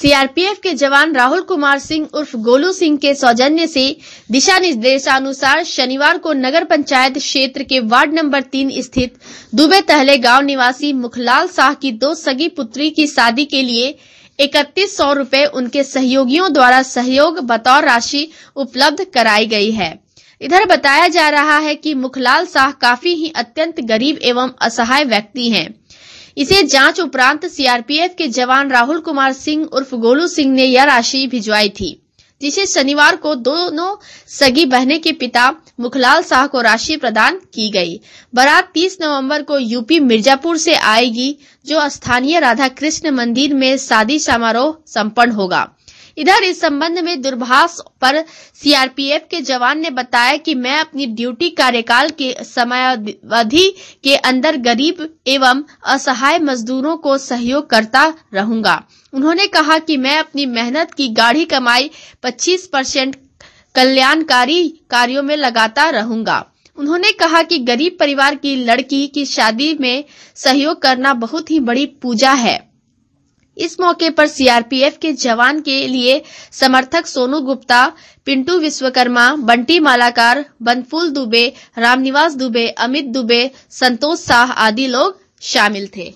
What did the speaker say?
CRPF के जवान राहुल कुमार सिंह उर्फ गोलू सिंह के सौजन्य से दिशा निर्देशानुसार शनिवार को नगर पंचायत क्षेत्र के वार्ड नंबर तीन स्थित दुबे तहले गांव निवासी मुखलाल शाह की दो सगी पुत्री की शादी के लिए इकतीस सौ रूपए उनके सहयोगियों द्वारा सहयोग बतौर राशि उपलब्ध कराई गई है इधर बताया जा रहा है कि मुखलाल शाह काफी ही अत्यंत गरीब एवं असहाय व्यक्ति हैं इसे जांच उपरांत सीआरपीएफ के जवान राहुल कुमार सिंह उर्फ गोलू सिंह ने यह राशि भिजवाई थी जिसे शनिवार को दोनों सगी बहने के पिता मुखलाल शाह को राशि प्रदान की गई बारात 30 नवंबर को यूपी मिर्जापुर से आएगी जो स्थानीय राधा कृष्ण मंदिर में शादी समारोह संपन्न होगा इधर इस संबंध में दूरभाष पर सीआरपीएफ के जवान ने बताया कि मैं अपनी ड्यूटी कार्यकाल के समयावधि के अंदर गरीब एवं असहाय मजदूरों को सहयोग करता रहूंगा उन्होंने कहा कि मैं अपनी मेहनत की गाढ़ी कमाई 25 परसेंट कल्याणकारी कार्यों में लगाता रहूंगा उन्होंने कहा कि गरीब परिवार की लड़की की शादी में सहयोग करना बहुत ही बड़ी पूजा है इस मौके पर सीआरपीएफ के जवान के लिए समर्थक सोनू गुप्ता पिंटू विश्वकर्मा बंटी मालाकार बनफुल दुबे रामनिवास दुबे अमित दुबे संतोष साह आदि लोग शामिल थे